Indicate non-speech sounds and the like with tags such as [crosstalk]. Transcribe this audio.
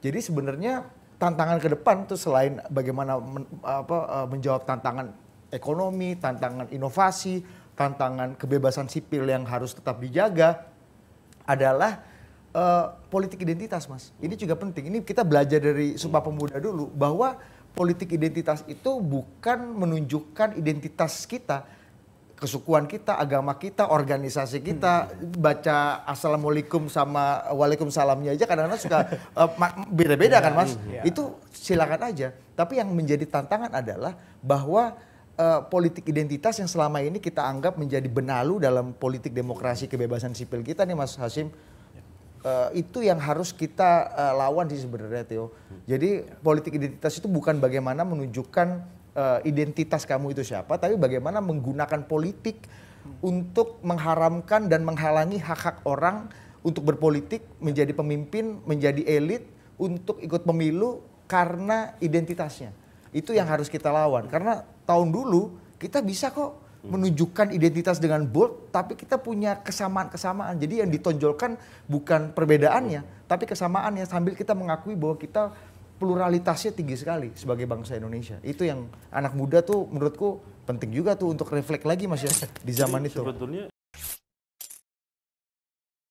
Jadi sebenarnya tantangan ke depan tuh selain bagaimana men, apa, eh, menjawab tantangan ekonomi, tantangan inovasi, tantangan kebebasan sipil yang harus tetap dijaga adalah uh, politik identitas, Mas. Ini juga penting. Ini kita belajar dari Sumpah Pemuda dulu bahwa politik identitas itu bukan menunjukkan identitas kita, kesukuan kita, agama kita, organisasi kita, hmm. baca assalamualaikum sama waalaikumsalamnya aja kadang-kadang suka [laughs] eh, beda-beda uh, kan mas. Yeah. Iya. Itu silakan aja. Tapi yang menjadi tantangan adalah bahwa uh, politik identitas yang selama ini kita anggap menjadi benalu dalam politik demokrasi kebebasan sipil kita nih mas Hasim. Uh, itu yang harus kita uh, lawan sih sebenarnya Theo. Hmm. Jadi politik identitas itu bukan bagaimana menunjukkan uh, identitas kamu itu siapa, tapi bagaimana menggunakan politik untuk mengharamkan dan menghalangi hak-hak orang untuk berpolitik, menjadi pemimpin, menjadi elit, untuk ikut pemilu karena identitasnya. Itu yang harus kita lawan. Karena tahun dulu kita bisa kok menunjukkan identitas dengan bold, tapi kita punya kesamaan-kesamaan. Jadi yang ditonjolkan bukan perbedaannya, tapi kesamaannya sambil kita mengakui bahwa kita pluralitasnya tinggi sekali sebagai bangsa Indonesia. Itu yang anak muda tuh menurutku penting juga tuh untuk reflek lagi Mas ya di zaman itu. Sebetulnya